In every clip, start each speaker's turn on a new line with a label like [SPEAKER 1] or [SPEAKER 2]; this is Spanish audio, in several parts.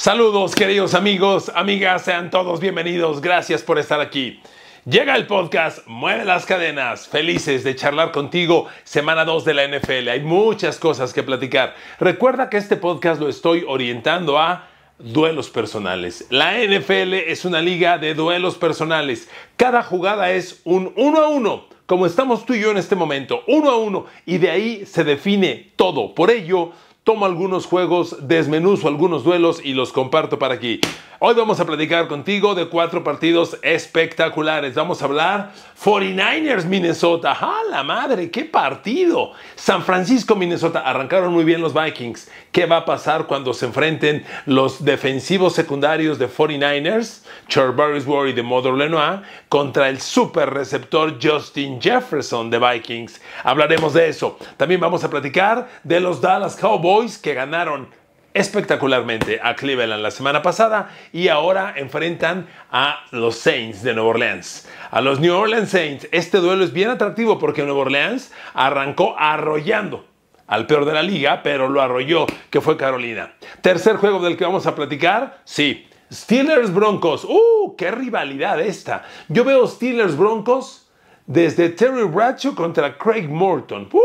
[SPEAKER 1] Saludos queridos amigos, amigas, sean todos bienvenidos, gracias por estar aquí. Llega el podcast, mueve las cadenas, felices de charlar contigo, semana 2 de la NFL, hay muchas cosas que platicar. Recuerda que este podcast lo estoy orientando a duelos personales. La NFL es una liga de duelos personales, cada jugada es un 1 a 1 como estamos tú y yo en este momento, uno a uno, y de ahí se define todo. Por ello, tomo algunos juegos, desmenuzo algunos duelos y los comparto para aquí. Hoy vamos a platicar contigo de cuatro partidos espectaculares. Vamos a hablar 49ers Minnesota. ¡Ah, la madre! ¡Qué partido! San Francisco Minnesota. Arrancaron muy bien los Vikings. ¿Qué va a pasar cuando se enfrenten los defensivos secundarios de 49ers, Charles Ward y de Mother Lenoir, contra el super receptor Justin Jefferson de Vikings? Hablaremos de eso. También vamos a platicar de los Dallas Cowboys que ganaron espectacularmente a Cleveland la semana pasada y ahora enfrentan a los Saints de Nueva Orleans. A los New Orleans Saints, este duelo es bien atractivo porque Nueva Orleans arrancó arrollando al peor de la liga, pero lo arrolló, que fue Carolina. Tercer juego del que vamos a platicar, sí, Steelers Broncos. ¡Uh! ¡Qué rivalidad esta! Yo veo Steelers Broncos desde Terry Bradshaw contra Craig Morton. ¡Uh!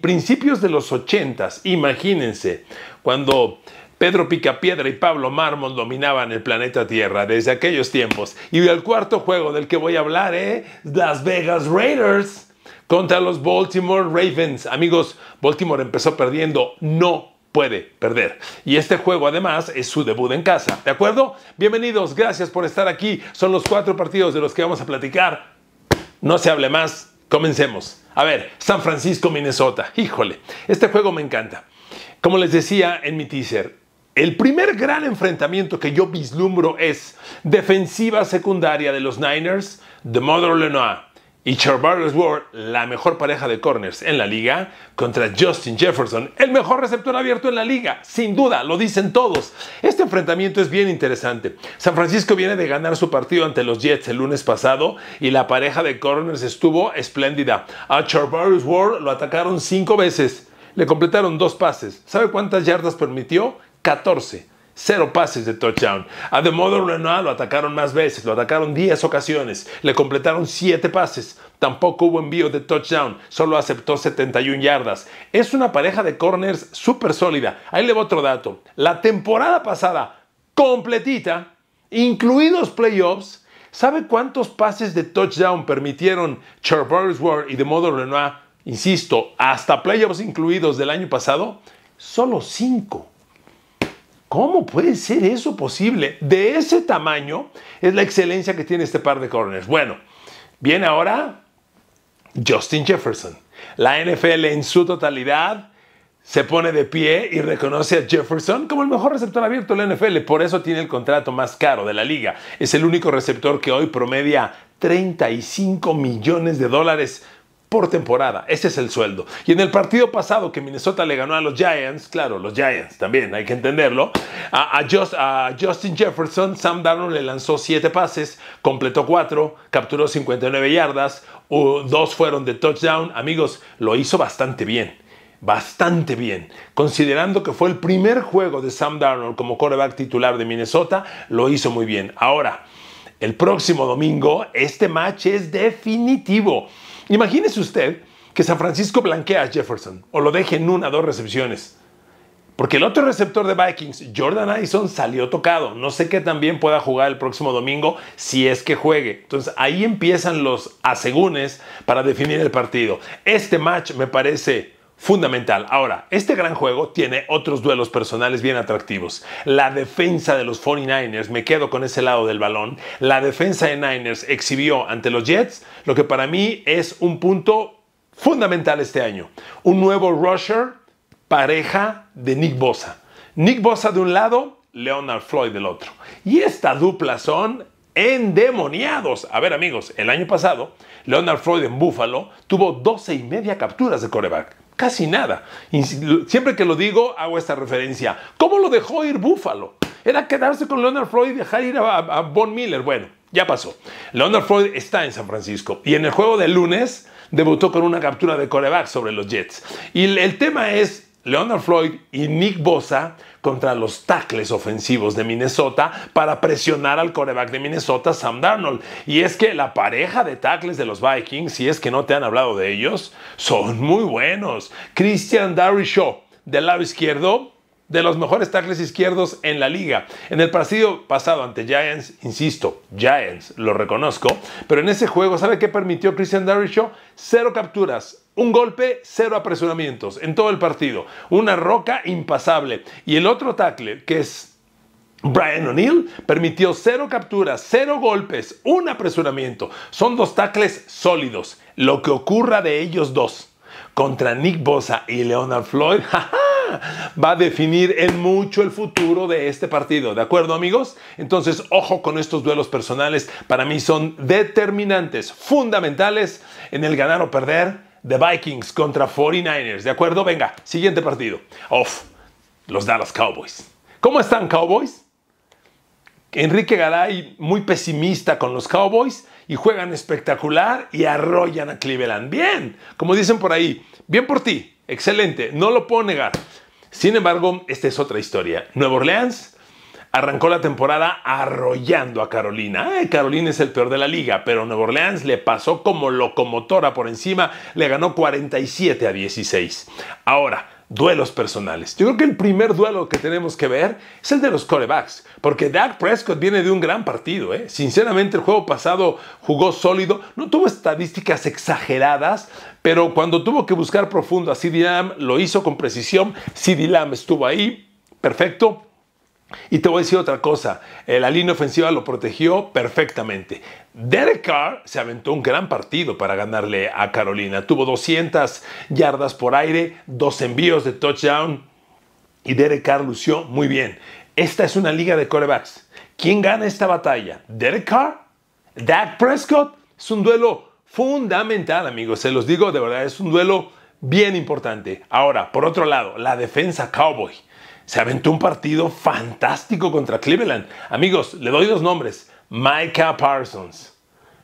[SPEAKER 1] principios de los ochentas, imagínense, cuando Pedro Picapiedra y Pablo Mármol dominaban el planeta Tierra desde aquellos tiempos. Y el cuarto juego del que voy a hablar ¿eh? Las Vegas Raiders contra los Baltimore Ravens. Amigos, Baltimore empezó perdiendo, no puede perder. Y este juego además es su debut en casa, ¿de acuerdo? Bienvenidos, gracias por estar aquí. Son los cuatro partidos de los que vamos a platicar. No se hable más, comencemos. A ver, San Francisco, Minnesota. Híjole, este juego me encanta. Como les decía en mi teaser, el primer gran enfrentamiento que yo vislumbro es defensiva secundaria de los Niners de Mother Lenoir y Charles Ward, la mejor pareja de corners en la liga, contra Justin Jefferson, el mejor receptor abierto en la liga. Sin duda, lo dicen todos. Este enfrentamiento es bien interesante. San Francisco viene de ganar su partido ante los Jets el lunes pasado y la pareja de corners estuvo espléndida. A Charles Ward lo atacaron cinco veces. Le completaron dos pases. ¿Sabe cuántas yardas permitió? 14 cero pases de touchdown. A The modo Renoir lo atacaron más veces, lo atacaron 10 ocasiones, le completaron 7 pases, tampoco hubo envío de touchdown, solo aceptó 71 yardas. Es una pareja de corners súper sólida. Ahí le voy otro dato. La temporada pasada, completita, incluidos playoffs, ¿sabe cuántos pases de touchdown permitieron Charles Ward y The modo Renoir? Insisto, hasta playoffs incluidos del año pasado, solo 5. ¿Cómo puede ser eso posible? De ese tamaño es la excelencia que tiene este par de corners. Bueno, viene ahora Justin Jefferson. La NFL en su totalidad se pone de pie y reconoce a Jefferson como el mejor receptor abierto de la NFL. Por eso tiene el contrato más caro de la liga. Es el único receptor que hoy promedia 35 millones de dólares por temporada. Ese es el sueldo. Y en el partido pasado que Minnesota le ganó a los Giants, claro, los Giants también, hay que entenderlo, a, a, a Justin Jefferson, Sam Darnold le lanzó 7 pases, completó 4, capturó 59 yardas, 2 fueron de touchdown. Amigos, lo hizo bastante bien bastante bien. Considerando que fue el primer juego de Sam Darnold como coreback titular de Minnesota, lo hizo muy bien. Ahora, el próximo domingo, este match es definitivo. Imagínese usted que San Francisco blanquea a Jefferson o lo deje en una o dos recepciones. Porque el otro receptor de Vikings, Jordan Addison, salió tocado. No sé qué también pueda jugar el próximo domingo si es que juegue. Entonces ahí empiezan los asegúnes para definir el partido. Este match me parece fundamental. Ahora, este gran juego tiene otros duelos personales bien atractivos. La defensa de los 49ers, me quedo con ese lado del balón, la defensa de Niners exhibió ante los Jets lo que para mí es un punto fundamental este año. Un nuevo rusher pareja de Nick Bosa. Nick Bosa de un lado, Leonard Floyd del otro. Y esta dupla son endemoniados. A ver, amigos, el año pasado, Leonard Floyd en Buffalo tuvo 12 y media capturas de coreback. Casi nada. siempre que lo digo, hago esta referencia. ¿Cómo lo dejó ir Búfalo? Era quedarse con Leonard Floyd y dejar ir a, a Von Miller. Bueno, ya pasó. Leonard Floyd está en San Francisco y en el juego del lunes debutó con una captura de coreback sobre los Jets. Y el tema es, Leonard Floyd y Nick Bosa contra los tackles ofensivos de Minnesota para presionar al coreback de Minnesota, Sam Darnold. Y es que la pareja de tackles de los Vikings, si es que no te han hablado de ellos, son muy buenos. Christian Darryshaw del lado izquierdo, de los mejores tackles izquierdos en la liga. En el partido pasado ante Giants, insisto, Giants, lo reconozco, pero en ese juego, ¿sabe qué permitió Christian Darrishaw? Cero capturas, un golpe, cero apresuramientos en todo el partido. Una roca impasable. Y el otro tackle, que es Brian O'Neill, permitió cero capturas, cero golpes, un apresuramiento. Son dos tackles sólidos. Lo que ocurra de ellos dos contra Nick Bosa y Leonard Floyd, va a definir en mucho el futuro de este partido. ¿De acuerdo, amigos? Entonces, ojo con estos duelos personales. Para mí son determinantes, fundamentales en el ganar o perder de Vikings contra 49ers. ¿De acuerdo? Venga, siguiente partido. Off, los Dallas Cowboys. ¿Cómo están, Cowboys? Enrique Garay, muy pesimista con los Cowboys y juegan espectacular y arrollan a Cleveland. Bien, como dicen por ahí, bien por ti, excelente, no lo puedo negar. Sin embargo, esta es otra historia. Nueva Orleans arrancó la temporada arrollando a Carolina. Carolina es el peor de la liga, pero Nueva Orleans le pasó como locomotora por encima, le ganó 47 a 16. Ahora, duelos personales. Yo creo que el primer duelo que tenemos que ver es el de los corebacks, porque Dak Prescott viene de un gran partido. ¿eh? Sinceramente, el juego pasado jugó sólido, no tuvo estadísticas exageradas, pero cuando tuvo que buscar profundo a CD Lamb, lo hizo con precisión. CD Lamb estuvo ahí, perfecto. Y te voy a decir otra cosa, eh, la línea ofensiva lo protegió perfectamente. Derek Carr se aventó un gran partido para ganarle a Carolina. Tuvo 200 yardas por aire, dos envíos de touchdown y Derek Carr lució muy bien. Esta es una liga de corebacks. ¿Quién gana esta batalla? ¿Derek Carr? ¿Dak Prescott? Es un duelo fundamental, amigos. Se los digo de verdad, es un duelo bien importante. Ahora, por otro lado, la defensa Cowboy se aventó un partido fantástico contra Cleveland. Amigos, le doy dos nombres. Micah Parsons,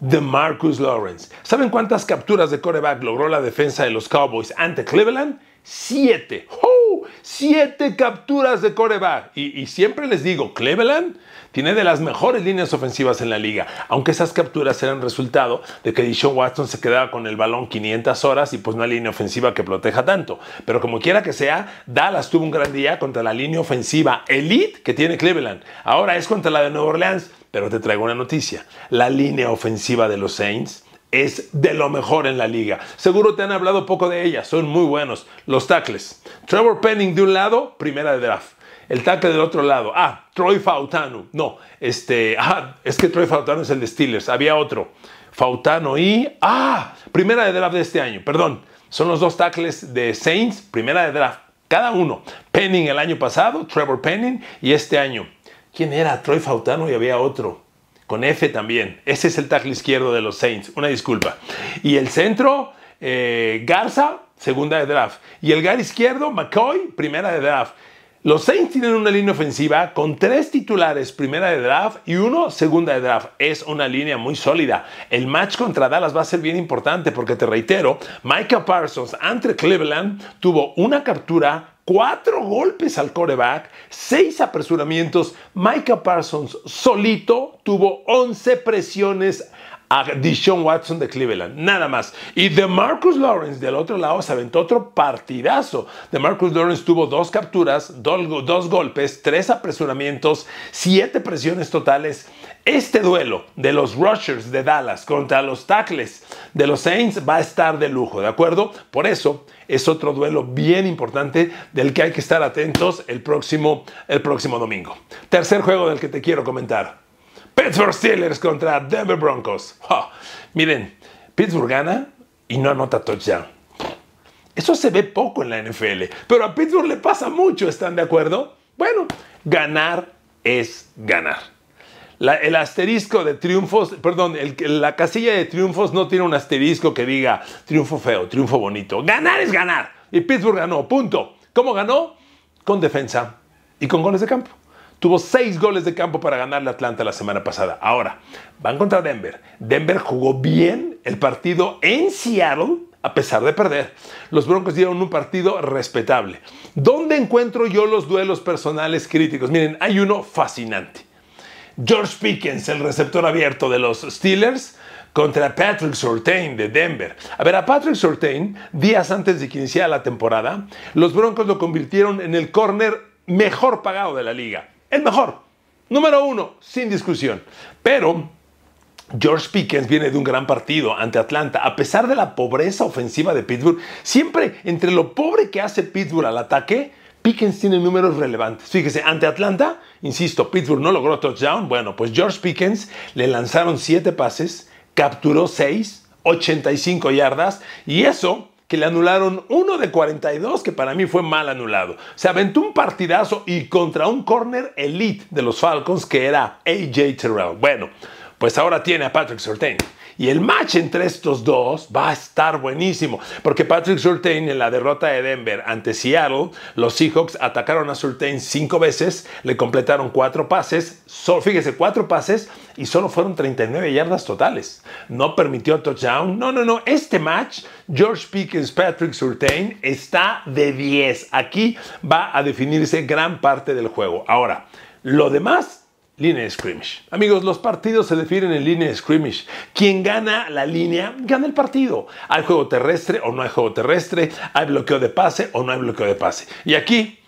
[SPEAKER 1] de Marcus Lawrence. ¿Saben cuántas capturas de coreback logró la defensa de los Cowboys ante Cleveland? Siete. ¡Oh! ¡Uh! Siete capturas de coreback. Y, siempre les digo, Cleveland tiene de las mejores líneas ofensivas en la liga, aunque esas capturas eran resultado de que Dishon Watson se quedaba con el balón 500 horas y pues no hay línea ofensiva que proteja tanto. Pero como quiera que sea, Dallas tuvo un gran día contra la línea ofensiva elite que tiene Cleveland. Ahora es contra la de Nueva Orleans, pero te traigo una noticia. La línea ofensiva de los Saints es de lo mejor en la liga. Seguro te han hablado poco de ella, son muy buenos. Los tackles. Trevor Penning de un lado, primera de draft. El tackle del otro lado. Ah, Troy Fautano. No, este, ah, es que Troy Fautano es el de Steelers. Había otro. Fautano y, ah, primera de draft de este año, perdón. Son los dos tackles de Saints, primera de draft. Cada uno. Penning el año pasado, Trevor Penning y este año. ¿Quién era? Troy Fautano y había otro con F también. Ese es el tackle izquierdo de los Saints, una disculpa. Y el centro, eh, Garza, segunda de draft. Y el gar izquierdo, McCoy, primera de draft. Los Saints tienen una línea ofensiva con tres titulares, primera de draft y uno segunda de draft. Es una línea muy sólida. El match contra Dallas va a ser bien importante porque te reitero, Michael Parsons ante Cleveland tuvo una captura cuatro golpes al coreback, seis apresuramientos. Michael Parsons solito tuvo 11 presiones a Deshaun Watson de Cleveland, nada más. Y de Marcus Lawrence del otro lado se aventó otro partidazo. De Marcus Lawrence tuvo dos capturas, dos, dos golpes, tres apresuramientos, siete presiones totales este duelo de los Rushers de Dallas contra los Tackles de los Saints va a estar de lujo, ¿de acuerdo? Por eso es otro duelo bien importante del que hay que estar atentos el próximo, el próximo domingo. Tercer juego del que te quiero comentar. Pittsburgh Steelers contra Denver Broncos. miren, Pittsburgh gana y no anota touchdown. Eso se ve poco en la NFL, pero a Pittsburgh le pasa mucho, ¿están de acuerdo? Bueno, ganar es ganar el asterisco de triunfos, perdón, la casilla de triunfos no tiene un asterisco que diga triunfo feo, triunfo bonito. Ganar es ganar. Y Pittsburgh ganó, punto. ¿Cómo ganó? Con defensa y con goles de campo. Tuvo seis goles de campo para ganar la Atlanta la semana pasada. Ahora, van contra Denver. Denver jugó bien el partido en Seattle a pesar de perder. Los Broncos dieron un partido respetable. ¿Dónde encuentro yo los duelos personales críticos? Miren, hay uno fascinante. George Pickens, el receptor abierto de los Steelers, contra Patrick Sortain de Denver. A ver, a Patrick Sortain, días antes de que iniciara la temporada, los Broncos lo convirtieron en el corner mejor pagado de la liga. El mejor. Número uno, sin discusión. Pero George Pickens viene de un gran partido ante Atlanta. A pesar de la pobreza ofensiva de Pittsburgh, siempre entre lo pobre que hace Pittsburgh al ataque, Pickens tiene números relevantes. Fíjese, ante Atlanta, insisto, Pittsburgh no logró touchdown. Bueno, pues George Pickens le lanzaron 7 pases, capturó 6, 85 yardas y eso que le anularon uno de 42 que para mí fue mal anulado. Se aventó un partidazo y contra un corner elite de los Falcons que era AJ Terrell. Bueno, pues ahora tiene a Patrick Sortain. Y el match entre estos dos va a estar buenísimo, porque Patrick Surtain en la derrota de Denver ante Seattle, los Seahawks atacaron a Surtain cinco veces, le completaron cuatro pases, fíjese, cuatro pases y solo fueron 39 yardas totales. No permitió touchdown. No, no, no. Este match, George Pickens, Patrick Surtain, está de 10. Aquí va a definirse gran parte del juego. Ahora, lo demás Línea de scrimmage. Amigos, los partidos se definen en línea de scrimmage. Quien gana la línea, gana el partido. Hay juego terrestre o no hay juego terrestre, hay bloqueo de pase o no hay bloqueo de pase. Y aquí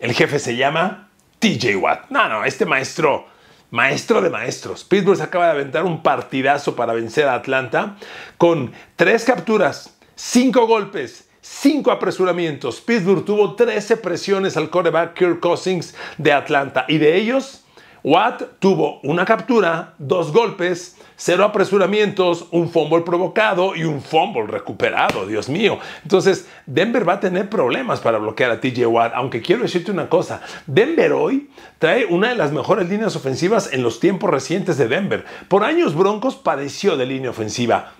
[SPEAKER 1] el jefe se llama TJ Watt. No, no, este maestro, maestro de maestros. Pittsburgh se acaba de aventar un partidazo para vencer a Atlanta con tres capturas, cinco golpes, cinco apresuramientos. Pittsburgh tuvo 13 presiones al coreback Kirk Cousins de Atlanta y de ellos Watt tuvo una captura, dos golpes, cero apresuramientos, un fumble provocado y un fumble recuperado, Dios mío. Entonces, Denver va a tener problemas para bloquear a TJ Watt, aunque quiero decirte una cosa, Denver hoy trae una de las mejores líneas ofensivas en los tiempos recientes de Denver. Por años Broncos padeció de línea ofensiva.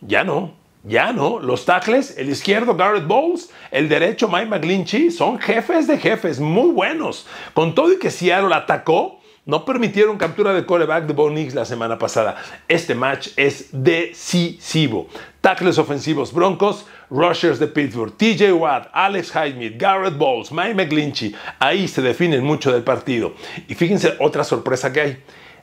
[SPEAKER 1] Ya no. Ya no, los tackles, el izquierdo Garrett Bowles, el derecho Mike McGlinchey, son jefes de jefes, muy buenos. Con todo y que Seattle atacó, no permitieron captura de coreback de bonix la semana pasada. Este match es decisivo. Tackles ofensivos Broncos, Rushers de Pittsburgh, TJ Watt, Alex Highsmith, Garrett Bowles, Mike McGlinchey. Ahí se definen mucho del partido. Y fíjense otra sorpresa que hay.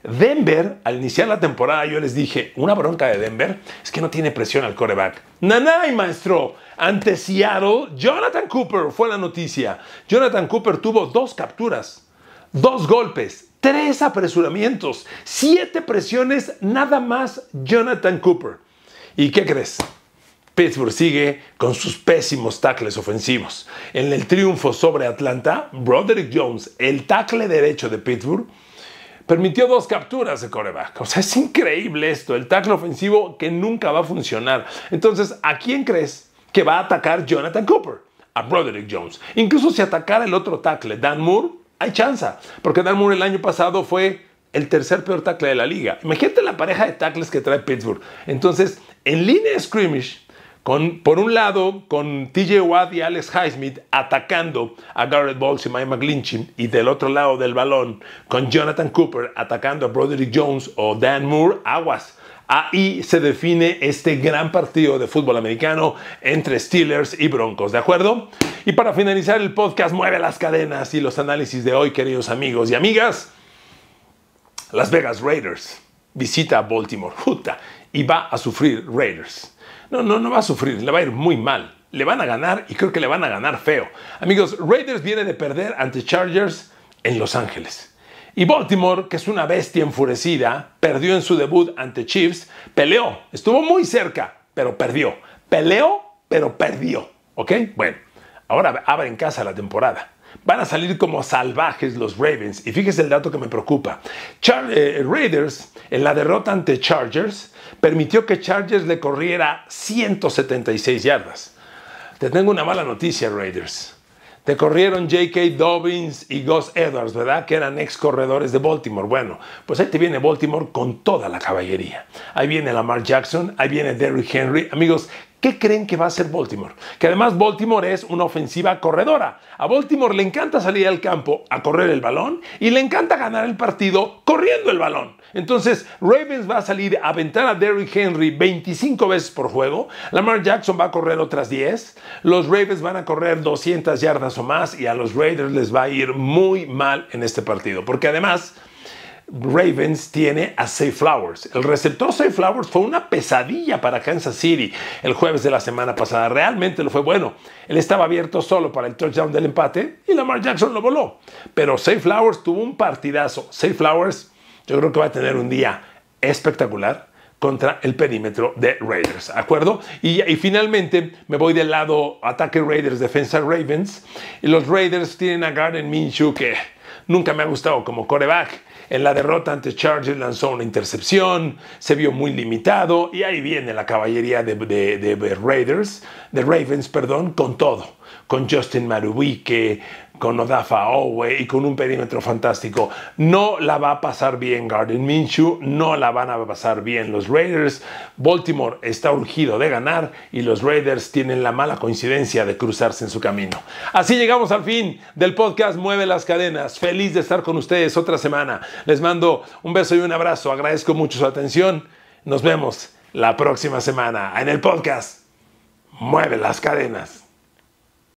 [SPEAKER 1] Denver, al iniciar la temporada, yo les dije, una bronca de Denver es que no tiene presión al coreback. Nanay, maestro, ante Seattle, Jonathan Cooper fue la noticia. Jonathan Cooper tuvo dos capturas, dos golpes, tres apresuramientos, siete presiones, nada más Jonathan Cooper. ¿Y qué crees? Pittsburgh sigue con sus pésimos tackles ofensivos. En el triunfo sobre Atlanta, Broderick Jones, el tackle derecho de Pittsburgh, permitió dos capturas de coreback. O sea, es increíble esto, el tackle ofensivo que nunca va a funcionar. Entonces, ¿a quién crees que va a atacar Jonathan Cooper? A Broderick Jones. Incluso si atacara el otro tackle, Dan Moore, hay chance, porque Dan Moore el año pasado fue el tercer peor tackle de la liga. Imagínate la pareja de tackles que trae Pittsburgh. Entonces, en línea de scrimmage, por un lado, con TJ Watt y Alex Highsmith atacando a Garrett Bowles y Mike McGlinchey, y del otro lado del balón, con Jonathan Cooper atacando a Broderick Jones o Dan Moore, aguas. Ahí se define este gran partido de fútbol americano entre Steelers y Broncos, ¿de acuerdo? Y para finalizar el podcast, mueve las cadenas y los análisis de hoy, queridos amigos y amigas. Las Vegas Raiders visita Baltimore, juta y va a sufrir Raiders. No, no, no va a sufrir, le va a ir muy mal. Le van a ganar y creo que le van a ganar feo. Amigos, Raiders viene de perder ante Chargers en Los Ángeles. Y Baltimore, que es una bestia enfurecida, perdió en su debut ante Chiefs, peleó, estuvo muy cerca, pero perdió. Peleó, pero perdió. ¿Ok? Bueno, ahora abre en casa la temporada. Van a salir como salvajes los Ravens. Y fíjese el dato que me preocupa. Eh, Raiders, en la derrota ante Chargers, permitió que Chargers le corriera 176 yardas. Te tengo una mala noticia, Raiders. Te corrieron J.K. Dobbins y Gus Edwards, ¿verdad? Que eran ex corredores de Baltimore. Bueno, pues ahí te viene Baltimore con toda la caballería. Ahí viene Lamar Jackson, ahí viene Derrick Henry. Amigos, ¿Qué creen que va a hacer Baltimore? Que además Baltimore es una ofensiva corredora. A Baltimore le encanta salir al campo a correr el balón y le encanta ganar el partido corriendo el balón. Entonces, Ravens va a salir a aventar a Derrick Henry 25 veces por juego. Lamar Jackson va a correr otras 10. Los Ravens van a correr 200 yardas o más y a los Raiders les va a ir muy mal en este partido. Porque además, Ravens tiene a Safe Flowers. El receptor Safe Flowers fue una pesadilla para Kansas City el jueves de la semana pasada. Realmente lo fue bueno. Él estaba abierto solo para el touchdown del empate y Lamar Jackson lo voló. Pero Safe Flowers tuvo un partidazo. Safe Flowers yo creo que va a tener un día espectacular contra el perímetro de Raiders, ¿de acuerdo? Y, finalmente me voy del lado ataque Raiders, defensa Ravens. Y los Raiders tienen a Garden Minshew que nunca me ha gustado como coreback en la derrota ante Chargers lanzó una intercepción, se vio muy limitado y ahí viene la caballería de, Raiders, de Ravens, perdón, con todo con Justin Marubique, con Odafa Owe y con un perímetro fantástico. No la va a pasar bien Garden Minshew, no la van a pasar bien los Raiders. Baltimore está urgido de ganar y los Raiders tienen la mala coincidencia de cruzarse en su camino. Así llegamos al fin del podcast Mueve las Cadenas. Feliz de estar con ustedes otra semana. Les mando un beso y un abrazo. Agradezco mucho su atención. Nos vemos la próxima semana en el podcast Mueve las Cadenas.